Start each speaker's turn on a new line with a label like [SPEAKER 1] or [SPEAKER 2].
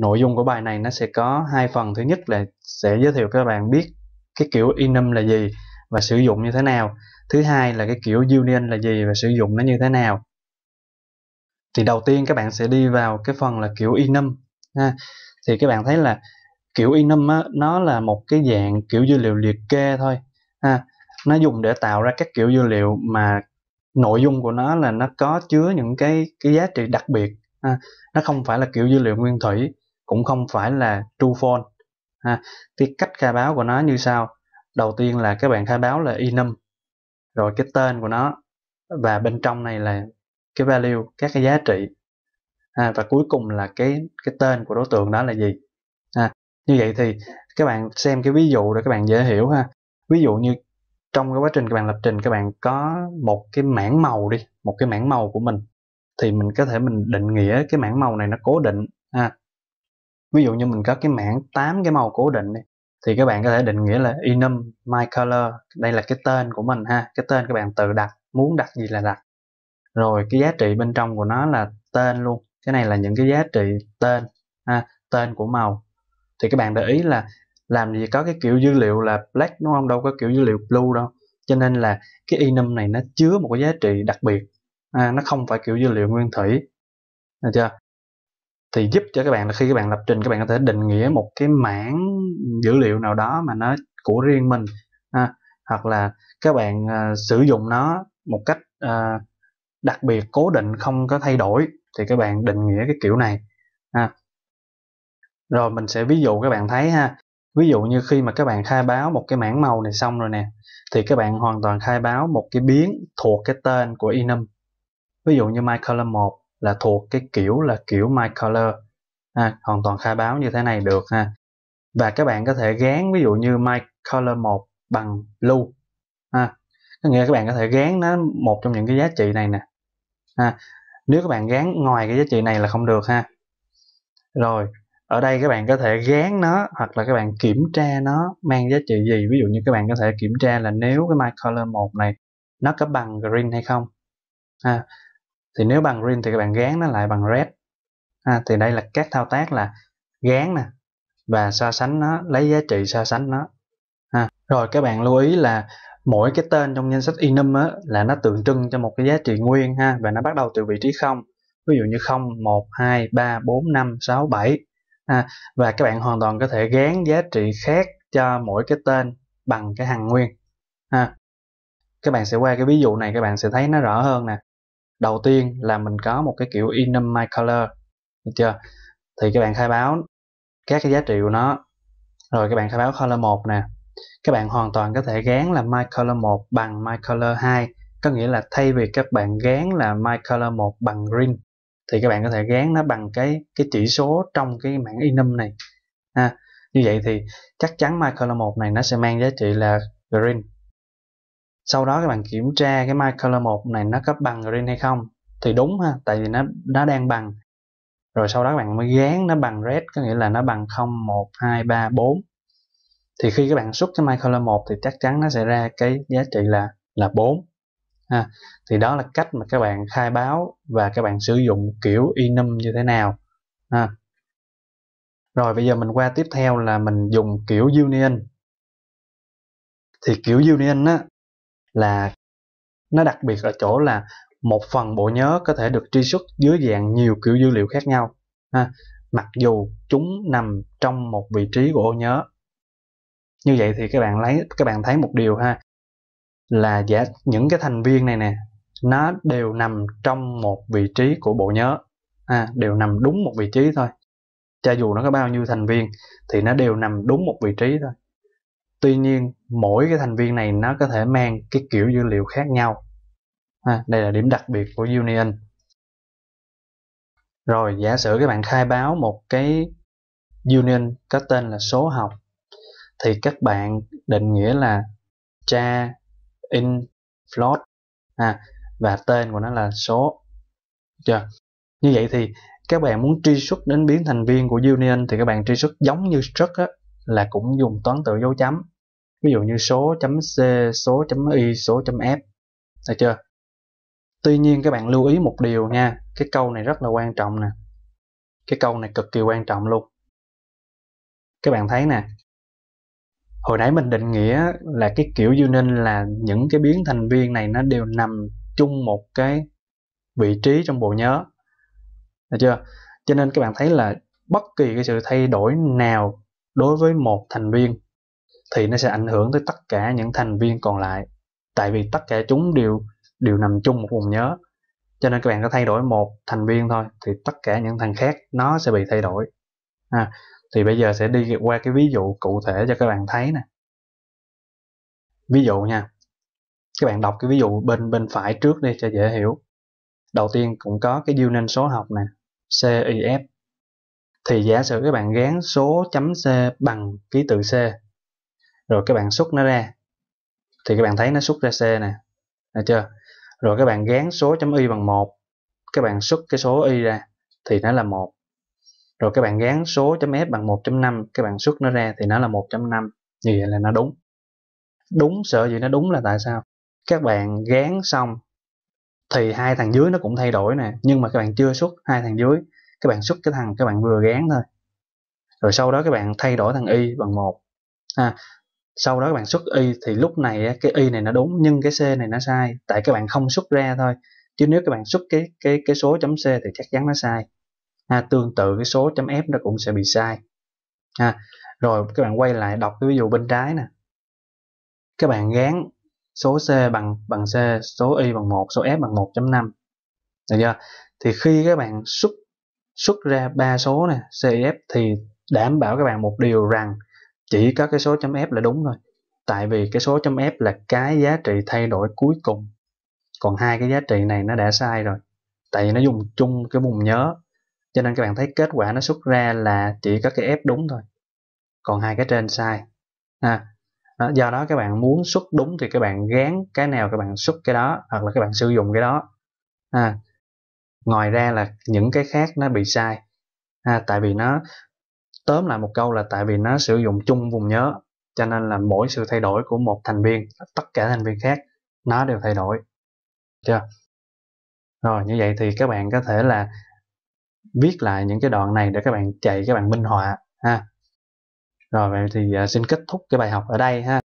[SPEAKER 1] nội dung của bài này nó sẽ có hai phần thứ nhất là sẽ giới thiệu các bạn biết cái kiểu enum là gì và sử dụng như thế nào thứ hai là cái kiểu union là gì và sử dụng nó như thế nào thì đầu tiên các bạn sẽ đi vào cái phần là kiểu enum ha. thì các bạn thấy là kiểu enum á, nó là một cái dạng kiểu dữ liệu liệt kê thôi ha. nó dùng để tạo ra các kiểu dữ liệu mà nội dung của nó là nó có chứa những cái cái giá trị đặc biệt ha. nó không phải là kiểu dữ liệu nguyên thủy cũng không phải là true phone ha. cái cách khai báo của nó như sau đầu tiên là các bạn khai báo là enum rồi cái tên của nó và bên trong này là cái value các cái giá trị ha. và cuối cùng là cái cái tên của đối tượng đó là gì ha. như vậy thì các bạn xem cái ví dụ để các bạn dễ hiểu ha ví dụ như trong cái quá trình các bạn lập trình các bạn có một cái mảng màu đi một cái mảng màu của mình thì mình có thể mình định nghĩa cái mảng màu này nó cố định ha ví dụ như mình có cái mảng 8 cái màu cố định đi thì các bạn có thể định nghĩa là enum my color đây là cái tên của mình ha cái tên các bạn tự đặt muốn đặt gì là đặt rồi cái giá trị bên trong của nó là tên luôn cái này là những cái giá trị tên ha tên của màu thì các bạn để ý là làm gì có cái kiểu dữ liệu là black đúng không đâu có kiểu dữ liệu blue đâu cho nên là cái enum này nó chứa một cái giá trị đặc biệt à, nó không phải kiểu dữ liệu nguyên thủy được chưa thì giúp cho các bạn là khi các bạn lập trình các bạn có thể định nghĩa một cái mảng dữ liệu nào đó mà nó của riêng mình ha. hoặc là các bạn uh, sử dụng nó một cách uh, đặc biệt cố định không có thay đổi thì các bạn định nghĩa cái kiểu này ha. rồi mình sẽ ví dụ các bạn thấy ha ví dụ như khi mà các bạn khai báo một cái mảng màu này xong rồi nè thì các bạn hoàn toàn khai báo một cái biến thuộc cái tên của enum ví dụ như my column 1 là thuộc cái kiểu là kiểu my color ha, hoàn toàn khai báo như thế này được ha và các bạn có thể gán ví dụ như my color 1 bằng blue ha có nghĩa các bạn có thể gán nó một trong những cái giá trị này nè ha nếu các bạn gán ngoài cái giá trị này là không được ha rồi ở đây các bạn có thể gán nó hoặc là các bạn kiểm tra nó mang giá trị gì ví dụ như các bạn có thể kiểm tra là nếu cái my color 1 này nó có bằng green hay không ha thì nếu bằng green thì các bạn gán nó lại bằng red à, thì đây là các thao tác là gán nè và so sánh nó lấy giá trị so sánh nó à, rồi các bạn lưu ý là mỗi cái tên trong danh sách enum á, là nó tượng trưng cho một cái giá trị nguyên ha và nó bắt đầu từ vị trí không ví dụ như 0, 1, 2, 3, 4, 5, 6, 7 à, và các bạn hoàn toàn có thể gán giá trị khác cho mỗi cái tên bằng cái hàng nguyên ha à, các bạn sẽ qua cái ví dụ này các bạn sẽ thấy nó rõ hơn nè đầu tiên là mình có một cái kiểu enum my color được chưa thì các bạn khai báo các cái giá trị của nó rồi các bạn khai báo color 1 nè các bạn hoàn toàn có thể gán là my color 1 bằng my color 2 có nghĩa là thay vì các bạn gán là my color 1 bằng green thì các bạn có thể gán nó bằng cái cái chỉ số trong cái mảng enum này ha như vậy thì chắc chắn my color 1 này nó sẽ mang giá trị là green sau đó các bạn kiểm tra cái my color 1 này nó có bằng green hay không thì đúng ha tại vì nó nó đang bằng rồi sau đó các bạn mới gán nó bằng red có nghĩa là nó bằng 0 1 2 3 4 thì khi các bạn xuất cái my color 1 thì chắc chắn nó sẽ ra cái giá trị là là 4 ha. thì đó là cách mà các bạn khai báo và các bạn sử dụng kiểu enum như thế nào ha. rồi bây giờ mình qua tiếp theo là mình dùng kiểu union thì kiểu union á là nó đặc biệt ở chỗ là một phần bộ nhớ có thể được truy xuất dưới dạng nhiều kiểu dữ liệu khác nhau ha, mặc dù chúng nằm trong một vị trí của ô nhớ như vậy thì các bạn lấy các bạn thấy một điều ha là giả những cái thành viên này nè nó đều nằm trong một vị trí của bộ nhớ à, đều nằm đúng một vị trí thôi cho dù nó có bao nhiêu thành viên thì nó đều nằm đúng một vị trí thôi tuy nhiên mỗi cái thành viên này nó có thể mang cái kiểu dữ liệu khác nhau ha, đây là điểm đặc biệt của union rồi giả sử các bạn khai báo một cái union có tên là số học thì các bạn định nghĩa là cha in float ha, và tên của nó là số chưa như vậy thì các bạn muốn truy xuất đến biến thành viên của union thì các bạn truy xuất giống như struct á, là cũng dùng toán tự dấu chấm ví dụ như số chấm c số chấm y số chấm f được chưa tuy nhiên các bạn lưu ý một điều nha cái câu này rất là quan trọng nè cái câu này cực kỳ quan trọng luôn các bạn thấy nè hồi nãy mình định nghĩa là cái kiểu unit là những cái biến thành viên này nó đều nằm chung một cái vị trí trong bộ nhớ được chưa cho nên các bạn thấy là bất kỳ cái sự thay đổi nào đối với một thành viên thì nó sẽ ảnh hưởng tới tất cả những thành viên còn lại tại vì tất cả chúng đều đều nằm chung một vùng nhớ cho nên các bạn có thay đổi một thành viên thôi thì tất cả những thằng khác nó sẽ bị thay đổi à, thì bây giờ sẽ đi qua cái ví dụ cụ thể cho các bạn thấy nè ví dụ nha các bạn đọc cái ví dụ bên bên phải trước đi cho dễ hiểu đầu tiên cũng có cái unit số học nè CIF thì giả sử các bạn gán số chấm C bằng ký tự C rồi các bạn xuất nó ra thì các bạn thấy nó xuất ra c nè được chưa rồi các bạn gán số chấm y bằng một các bạn xuất cái số y ra thì nó là một rồi các bạn gán số chấm f bằng 1.5 các bạn xuất nó ra thì nó là 1.5 như vậy là nó đúng đúng sợ gì nó đúng là tại sao các bạn gán xong thì hai thằng dưới nó cũng thay đổi nè nhưng mà các bạn chưa xuất hai thằng dưới các bạn xuất cái thằng các bạn vừa gán thôi rồi sau đó các bạn thay đổi thằng y bằng một à, sau đó các bạn xuất y thì lúc này cái y này nó đúng nhưng cái c này nó sai tại các bạn không xuất ra thôi chứ nếu các bạn xuất cái cái cái số chấm c thì chắc chắn nó sai ha, tương tự cái số chấm f nó cũng sẽ bị sai ha rồi các bạn quay lại đọc cái ví dụ bên trái nè các bạn gán số c bằng bằng c số y bằng 1 số f bằng 1.5 được chưa thì khi các bạn xuất xuất ra ba số nè c f thì đảm bảo các bạn một điều rằng chỉ có cái số chấm f là đúng thôi tại vì cái số chấm f là cái giá trị thay đổi cuối cùng còn hai cái giá trị này nó đã sai rồi tại vì nó dùng chung cái vùng nhớ cho nên các bạn thấy kết quả nó xuất ra là chỉ có cái f đúng thôi còn hai cái trên sai ha à, đó, à, do đó các bạn muốn xuất đúng thì các bạn gán cái nào các bạn xuất cái đó hoặc là các bạn sử dụng cái đó ha. À, ngoài ra là những cái khác nó bị sai ha, tại vì nó tóm lại một câu là tại vì nó sử dụng chung vùng nhớ cho nên là mỗi sự thay đổi của một thành viên tất cả thành viên khác nó đều thay đổi chưa rồi như vậy thì các bạn có thể là viết lại những cái đoạn này để các bạn chạy các bạn minh họa ha rồi vậy thì à, xin kết thúc cái bài học ở đây ha